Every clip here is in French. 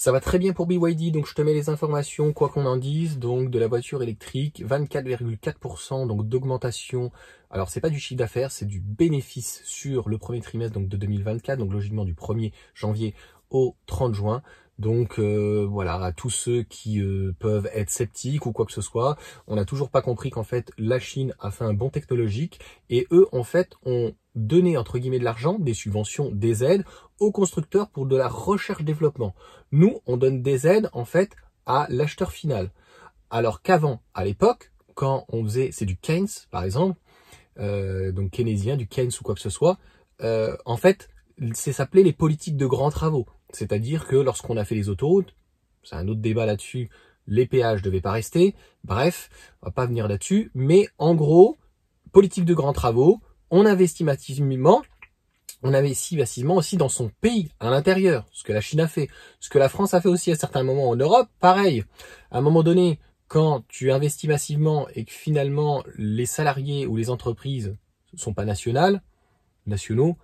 Ça va très bien pour BYD, donc je te mets les informations, quoi qu'on en dise, donc de la voiture électrique, 24,4% donc d'augmentation. Alors c'est pas du chiffre d'affaires, c'est du bénéfice sur le premier trimestre donc de 2024, donc logiquement du 1er janvier au 30 juin. Donc euh, voilà, à tous ceux qui euh, peuvent être sceptiques ou quoi que ce soit, on n'a toujours pas compris qu'en fait la Chine a fait un bon technologique et eux en fait ont donner entre guillemets de l'argent, des subventions, des aides aux constructeurs pour de la recherche-développement. Nous, on donne des aides en fait à l'acheteur final. Alors qu'avant, à l'époque, quand on faisait, c'est du Keynes par exemple, euh, donc keynésien, du Keynes ou quoi que ce soit, euh, en fait, c'est s'appeler les politiques de grands travaux. C'est-à-dire que lorsqu'on a fait les autoroutes, c'est un autre débat là-dessus, les péages devaient pas rester. Bref, on va pas venir là-dessus, mais en gros, politique de grands travaux, on investit massivement, on investit massivement aussi dans son pays, à l'intérieur, ce que la Chine a fait, ce que la France a fait aussi à certains moments en Europe, pareil. À un moment donné, quand tu investis massivement et que finalement les salariés ou les entreprises sont pas nationales, nationaux,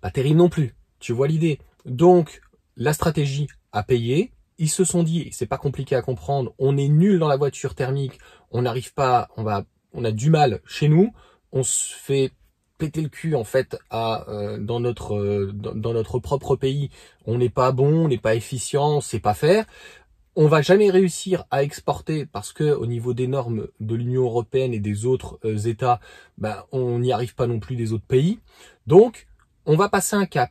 pas terrible non plus. Tu vois l'idée. Donc, la stratégie a payé. Ils se sont dit, c'est pas compliqué à comprendre, on est nul dans la voiture thermique, on n'arrive pas, on va, on a du mal chez nous on se fait péter le cul en fait à euh, dans notre euh, dans, notre propre pays, on n'est pas bon, on n'est pas efficient, on sait pas faire. On va jamais réussir à exporter parce que au niveau des normes de l'Union européenne et des autres euh, États, ben, on n'y arrive pas non plus des autres pays. Donc, on va passer un cap.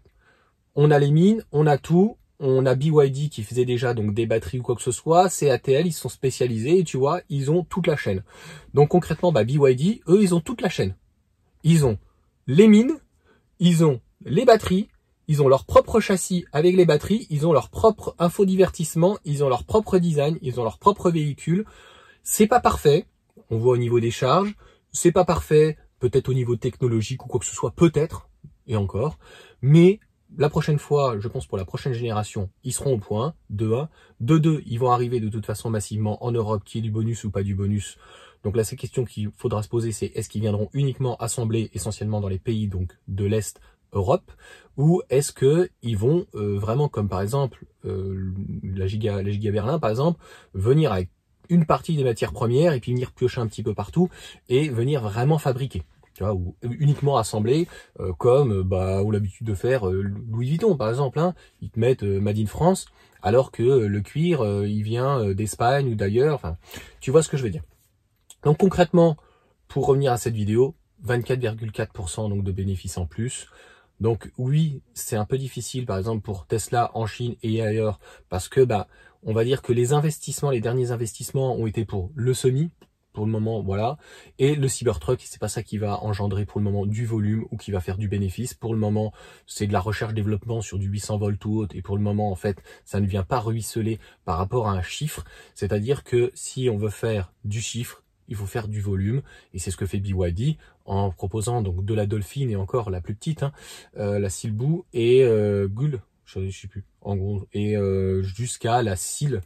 On a les mines, on a tout, on a BYD qui faisait déjà donc des batteries ou quoi que ce soit, CATL, ils sont spécialisés et tu vois, ils ont toute la chaîne. Donc concrètement, bah, BYD, eux, ils ont toute la chaîne. Ils ont les mines, ils ont les batteries, ils ont leur propre châssis avec les batteries, ils ont leur propre infodivertissement, ils ont leur propre design, ils ont leur propre véhicule. C'est pas parfait, on voit au niveau des charges, c'est pas parfait, peut-être au niveau technologique ou quoi que ce soit, peut-être, et encore, mais la prochaine fois, je pense pour la prochaine génération, ils seront au point, 2 a De 2 ils vont arriver de toute façon massivement en Europe, qu'il y ait du bonus ou pas du bonus. Donc là, seule question qu'il faudra se poser, c'est est-ce qu'ils viendront uniquement assemblés essentiellement dans les pays donc de l'Est Europe ou est-ce que vont euh, vraiment comme par exemple euh, la giga la giga Berlin par exemple venir avec une partie des matières premières et puis venir piocher un petit peu partout et venir vraiment fabriquer vois, ou uniquement assemblés, euh, comme euh, bah, ou l'habitude de faire euh, Louis Vuitton par exemple. Hein. Ils te mettent Made in France, alors que le cuir, il vient d'Espagne ou d'ailleurs. Enfin, tu vois ce que je veux dire. Donc concrètement, pour revenir à cette vidéo, 24,4% donc de bénéfices en plus. Donc oui, c'est un peu difficile par exemple pour Tesla en Chine et ailleurs parce que bah on va dire que les investissements, les derniers investissements ont été pour le semi, pour le moment, voilà. Et le Cybertruck, c'est pas ça qui va engendrer pour le moment du volume ou qui va faire du bénéfice. Pour le moment, c'est de la recherche-développement sur du 800 volts ou autre. Et pour le moment, en fait, ça ne vient pas ruisseler par rapport à un chiffre. C'est-à-dire que si on veut faire du chiffre, il faut faire du volume. Et c'est ce que fait BYD en proposant donc de la Dolphine et encore la plus petite, hein, euh, la Silbou et euh, Gull, je sais plus. En gros, et euh, jusqu'à la cile.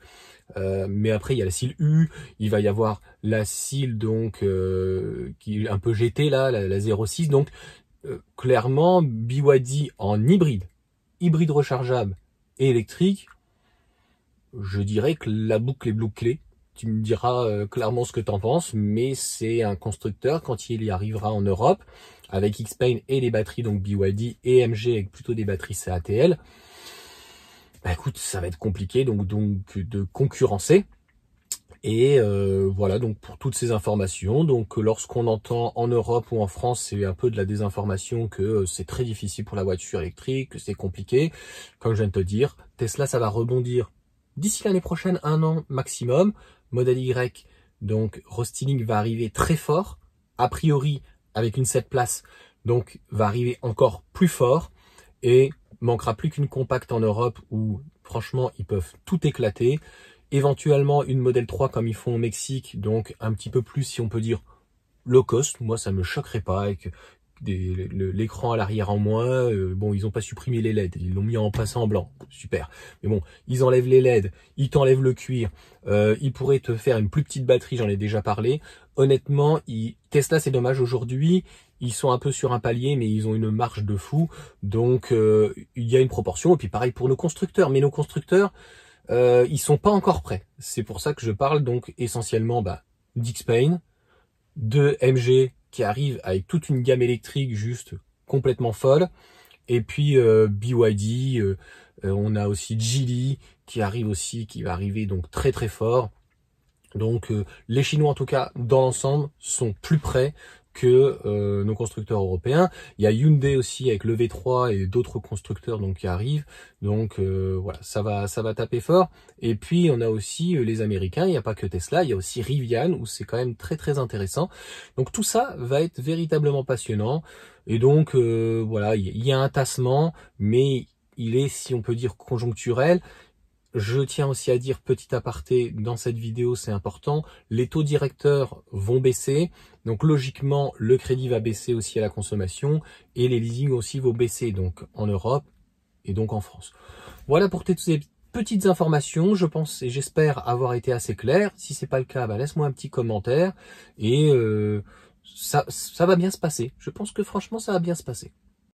Euh, mais après, il y a la cile U. Il va y avoir la cile donc euh, qui est un peu GT là, la, 06. Donc clairement, Biwadi en hybride, hybride rechargeable et électrique, je dirais que la boucle est bouclée tu me diras euh, clairement ce que tu en penses, mais c'est un constructeur, quand il y arrivera en Europe, avec x et les batteries, donc BYD et MG, avec plutôt des batteries CATL, bah écoute, ça va être compliqué donc, donc de concurrencer. Et euh, voilà donc pour toutes ces informations. Donc lorsqu'on entend en Europe ou en France, c'est un peu de la désinformation que euh, c'est très difficile pour la voiture électrique, que c'est compliqué. Comme je viens de te dire, Tesla ça va rebondir d'ici l'année prochaine, un an maximum modèle Y. Donc Rostilling va arriver très fort, a priori avec une 7 places, donc va arriver encore plus fort et manquera plus qu'une compacte en Europe où franchement ils peuvent tout éclater. Éventuellement une modèle 3 comme ils font au Mexique, donc un petit peu plus si on peut dire low cost, moi ça me choquerait pas l'écran à l'arrière en moins. Euh, bon, ils n'ont pas supprimé les LED, ils l'ont mis en passant en blanc. Super. Mais bon, ils enlèvent les LED, ils t'enlèvent le cuir, euh, ils pourraient te faire une plus petite batterie, j'en ai déjà parlé. Honnêtement, ils, Tesla, c'est dommage aujourd'hui. Ils sont un peu sur un palier, mais ils ont une marge de fou. Donc, euh, il y a une proportion. Et puis, pareil pour nos constructeurs. Mais nos constructeurs, ils sont pas encore prêts. C'est pour ça que je parle donc essentiellement bah, de MG qui arrive avec toute une gamme électrique juste complètement folle. Et puis euh, BYD, euh, euh, on a aussi Geely qui arrive aussi, qui va arriver donc très très fort. Donc les Chinois en tout cas dans l'ensemble sont plus près que euh, nos constructeurs européens. Il y a Hyundai aussi avec le V3 et d'autres constructeurs donc qui arrivent. Donc euh, voilà, ça va, ça va taper fort. Et puis on a aussi euh, les Américains. Il n'y a pas que Tesla, il y a aussi Rivian où c'est quand même très très intéressant. Donc tout ça va être véritablement passionnant. Et donc euh, voilà, il y a un tassement, mais il est, si on peut dire, conjoncturel. Je tiens aussi à dire, petit aparté, dans cette vidéo, c'est important, les taux directeurs vont baisser. Donc logiquement, le crédit va baisser aussi à la consommation et les leasings aussi vont baisser donc en Europe et donc en France. Voilà pour toutes ces petites informations. Je pense et j'espère avoir été assez clair. Si c'est pas le cas, bah, laisse-moi un petit commentaire et euh, ça va bien se passer. Je pense que franchement, ça va bien se passer.